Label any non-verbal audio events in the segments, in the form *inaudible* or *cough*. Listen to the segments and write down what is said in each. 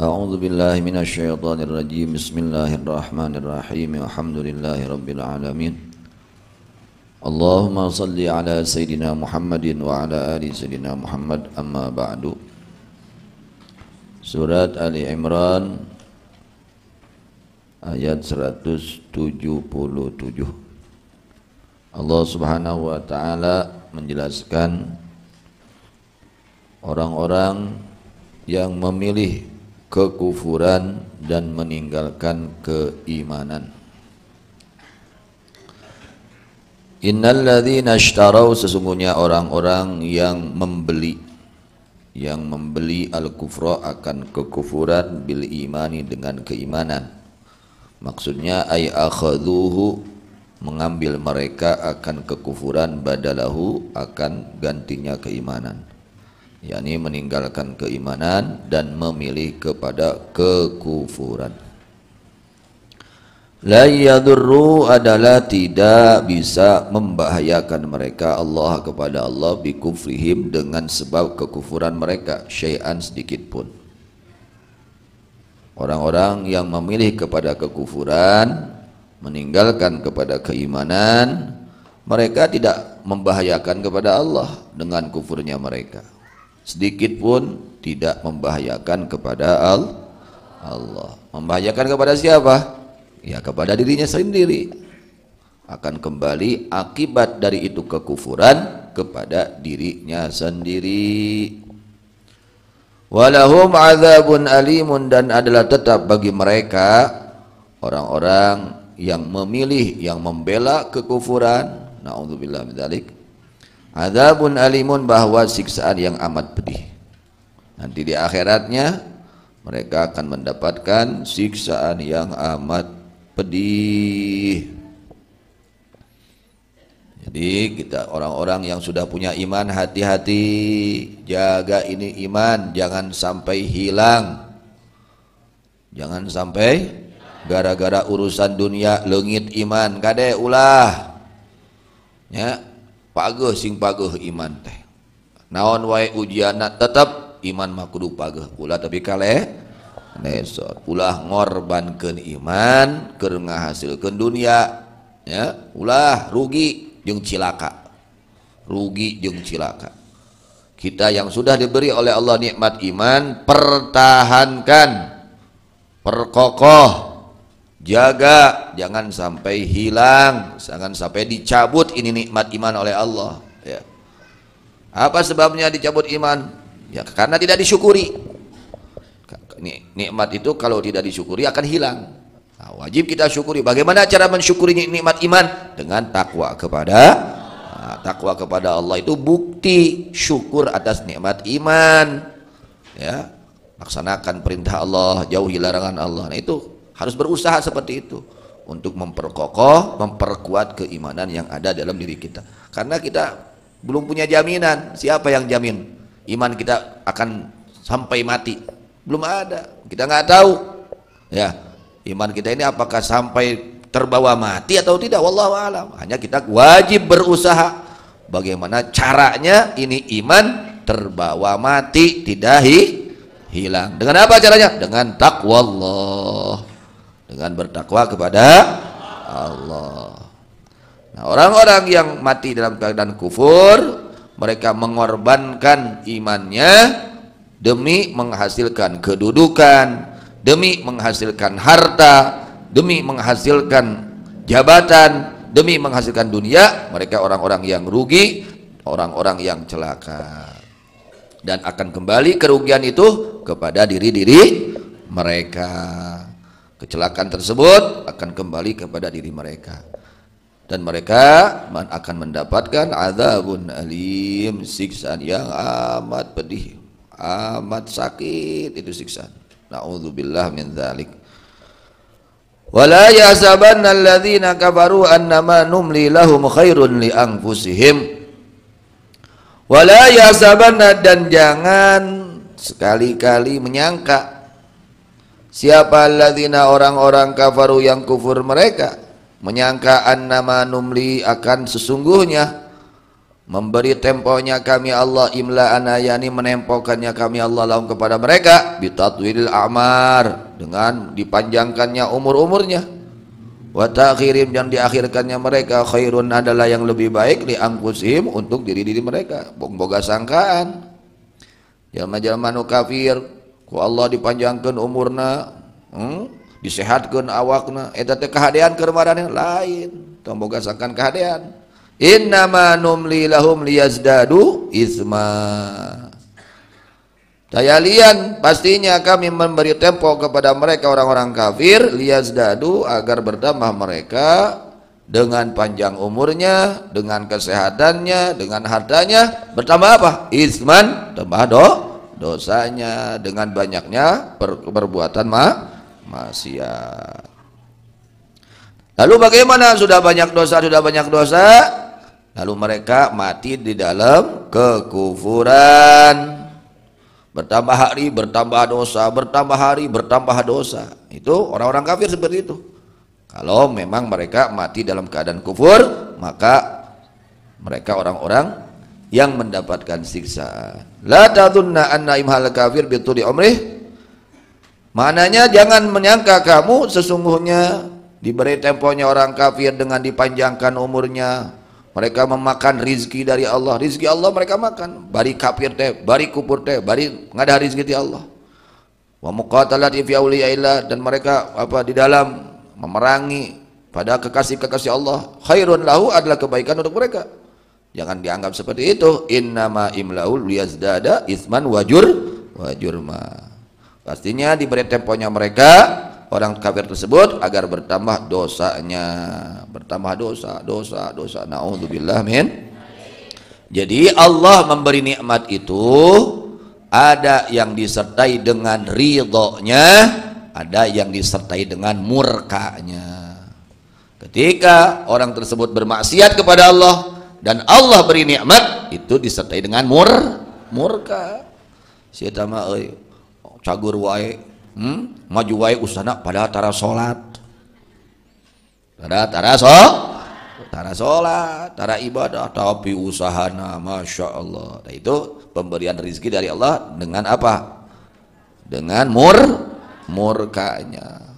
أعوذ بالله من الشيطان الرجيم بسم الله الرحمن الرحيم الحمد لله رب العالمين اللهم صل على سيدنا محمد وعلى آل سيدنا محمد أما بعد سورة آل عمران ayat 177 Allah Subhanahu wa taala menjelaskan orang-orang yang memilih kekufuran dan meninggalkan keimanan. Innalladzina nashtarau sesungguhnya orang-orang yang membeli yang membeli al-kufra akan kekufuran bil imani dengan keimanan. Maksudnya ay akhadhuhu mengambil mereka akan kekufuran badalahu akan gantinya keimanan yakni meninggalkan keimanan dan memilih kepada kekufuran. La yadurru adalah tidak bisa membahayakan mereka Allah kepada Allah bikufrihim dengan sebab kekufuran mereka syai'an sedikit pun. Orang-orang yang memilih kepada kekufuran, meninggalkan kepada keimanan, mereka tidak membahayakan kepada Allah dengan kufurnya mereka sedikit pun tidak membahayakan kepada al Allah. Membahayakan kepada siapa? Ya kepada dirinya sendiri. Akan kembali akibat dari itu kekufuran kepada dirinya sendiri. Walahum azabun alimun dan adalah tetap bagi mereka orang-orang yang memilih yang membela kekufuran. naudzubillah Adabun alimun bahwa siksaan yang amat pedih. Nanti di akhiratnya mereka akan mendapatkan siksaan yang amat pedih. Jadi kita orang-orang yang sudah punya iman hati-hati jaga ini iman jangan sampai hilang. Jangan sampai gara-gara urusan dunia lengit iman kade ulah. Ya, paguh sing paguh iman teh naon wae ujiana tetap iman mah kudu pula tapi kale nesot ulah ngorbankeun iman keur ngahasilkeun dunia ya ulah rugi jeung cilaka rugi jeung cilaka kita yang sudah diberi oleh Allah nikmat iman pertahankan perkokoh jaga jangan sampai hilang jangan sampai dicabut ini nikmat iman oleh Allah ya. apa sebabnya dicabut iman ya karena tidak disyukuri nikmat itu kalau tidak disyukuri akan hilang nah, wajib kita syukuri bagaimana cara mensyukuri nikmat iman dengan takwa kepada nah, takwa kepada Allah itu bukti syukur atas nikmat iman ya laksanakan perintah Allah jauhi larangan Allah nah itu harus berusaha seperti itu untuk memperkokoh, memperkuat keimanan yang ada dalam diri kita. Karena kita belum punya jaminan. Siapa yang jamin iman kita akan sampai mati? Belum ada. Kita nggak tahu. Ya, iman kita ini apakah sampai terbawa mati atau tidak? Wallahu alam. Hanya kita wajib berusaha bagaimana caranya ini iman terbawa mati tidak hilang. Dengan apa caranya? Dengan takwallah dengan bertakwa kepada Allah. Nah, orang-orang yang mati dalam keadaan kufur, mereka mengorbankan imannya demi menghasilkan kedudukan, demi menghasilkan harta, demi menghasilkan jabatan, demi menghasilkan dunia, mereka orang-orang yang rugi, orang-orang yang celaka. Dan akan kembali kerugian itu kepada diri-diri mereka. Kecelakaan tersebut akan kembali kepada diri mereka. Dan mereka akan mendapatkan azabun alim, siksaan yang amat pedih, amat sakit itu siksaan. Na'udzubillah min dzalik. Wala yasabanna alladhina kafaru annama numli lahum khairun li anfusihim. Wala yasabanna dan jangan sekali-kali menyangka Siapa alladzina orang-orang kafaru yang kufur mereka menyangka annama numli akan sesungguhnya memberi temponya kami Allah imla'an ayani menempokannya kami Allah laung kepada mereka bitatwilil amar dengan dipanjangkannya umur-umurnya wa ta'khirim yang diakhirkannya mereka khairun adalah yang lebih baik li untuk diri-diri mereka boga sangkaan jalma-jalma kafir ku Allah dipanjangkan umurna hmm? disehatkan awakna eta teh kehadean kemarin lain tomboga sakan kehadean innama numli lahum liyazdadu isma Dayalian pastinya kami memberi tempo kepada mereka orang-orang kafir dadu agar bertambah mereka dengan panjang umurnya, dengan kesehatannya, dengan hartanya bertambah apa? Isman, tambah do, dosanya dengan banyaknya per perbuatan ma maksiat. Lalu bagaimana sudah banyak dosa sudah banyak dosa lalu mereka mati di dalam kekufuran. Bertambah hari, bertambah dosa, bertambah hari, bertambah dosa. Itu orang-orang kafir seperti itu. Kalau memang mereka mati dalam keadaan kufur, maka mereka orang-orang yang mendapatkan siksa. La tadunna anna imhal kafir bituli umrih. Mananya jangan menyangka kamu sesungguhnya diberi temponya orang kafir dengan dipanjangkan umurnya. Mereka memakan rizki dari Allah. Rizki Allah mereka makan. Bari kafir teh, bari kupur teh, bari ngada rizki di Allah. Wa muqatalat fi auliyaillah dan mereka apa di dalam memerangi pada kekasih-kekasih Allah. Khairun lahu adalah kebaikan untuk mereka. Jangan dianggap seperti itu. Innama imlaul liyazdada isman wajur wajurma. Pastinya diberi temponya mereka orang kafir tersebut agar bertambah dosanya, bertambah dosa, dosa, dosa. Nauzubillah min. Jadi Allah memberi nikmat itu ada yang disertai dengan ridhonya, ada yang disertai dengan murkanya. Ketika orang tersebut bermaksiat kepada Allah, dan Allah beri nikmat itu disertai dengan mur murka si tama euy cagur wae hmm? maju wae usana pada tara salat pada tara so tara salat tara ibadah tapi usahana masya Allah nah, itu pemberian rezeki dari Allah dengan apa dengan mur murkanya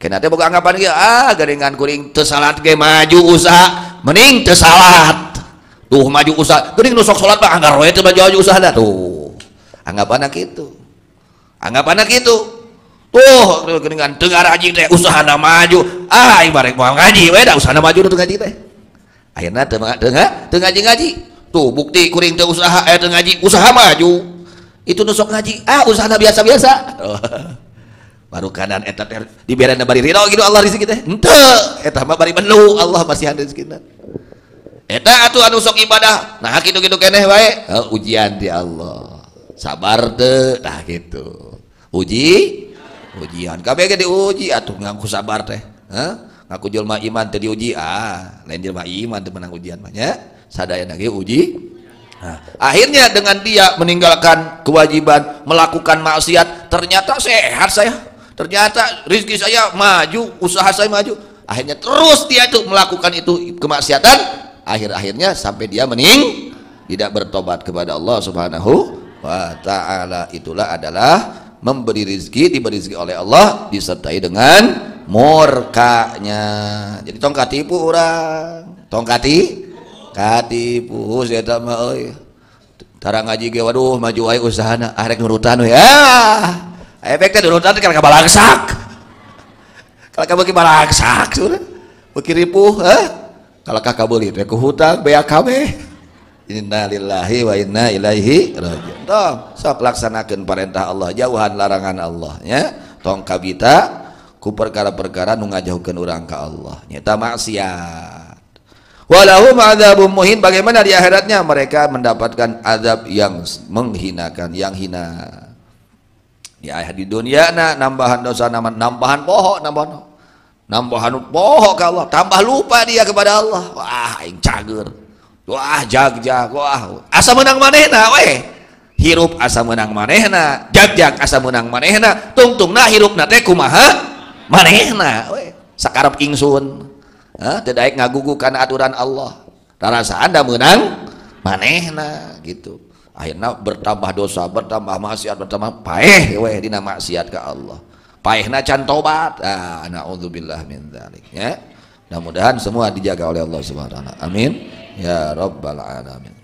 Kena teh boga anggapan ge ah garingan kuring teu salat ge maju usaha mending teu salat tuh maju usaha kering nusok sholat pak anggar roe itu maju usaha dah tuh anggap anak itu anggap anak itu tuh geringan dengar aji teh usaha na maju ah ibarat mau ngaji weh usaha na maju tuh ngaji teh akhirnya tengah tengah tengah ngaji ngaji tuh bukti kuring teh usaha eh tengah ngaji usaha maju itu nusok ngaji ah usaha biasa biasa *laughs* baru kanan eta teh diberi bari rido, gitu Allah rezeki teh ente eta mah bari menu Allah masih ada rezeki eta atuh anu sok ibadah nah gitu-gitu keneh wae oh, ujian di Allah sabar deh, nah gitu uji ujian kabeh ge diuji atuh ngaku sabar teh huh? ngaku jelma iman teh diuji ah lain jelma iman teh menang ujian mah nya sadaya lagi uji nah, akhirnya dengan dia meninggalkan kewajiban melakukan maksiat ternyata sehat saya ternyata rizki saya maju usaha saya maju akhirnya terus dia itu melakukan itu kemaksiatan akhir-akhirnya sampai dia mening tidak bertobat kepada Allah Subhanahu wa taala itulah adalah memberi rezeki, diberi rezeki oleh Allah disertai dengan murkanya jadi tong katipu orang tong kati katipu saya euy tara ngaji ge waduh maju ayo usahana arek ah, nurutan ya ah, efeknya teh nurutan kan kana balangsak kalau kamu beki balangsak sudah beki ripuh heh kalau kakak beli teh ke hutang kami. Inna lillahi wa inna ilaihi rajiun toh sok laksanakan perintah Allah jauhan larangan Allah ya tong kabita ku perkara-perkara nu ngajauhkeun urang ka Allah nyata maksiat walahum adzabun muhin bagaimana di akhiratnya mereka mendapatkan azab yang menghinakan yang hina di ya, akhir di dunia nak nambahan dosa nambahan pohon nambahan nambah anu pohok ke Allah tambah lupa dia kepada Allah wah aing cager wah jag jag wah asa menang manehna weh hirup asa menang manehna jag jag asa menang manehna tungtungna hirup teh kumaha manehna weh sakarep ingsun eh, tidak ngagugu karena aturan Allah rasa anda menang manehna gitu akhirnya bertambah dosa bertambah maksiat bertambah paeh weh dina maksiat ke Allah paehna can tobat ah naudzubillah min dzalik ya mudah-mudahan semua dijaga oleh Allah Subhanahu wa taala amin ya rabbal alamin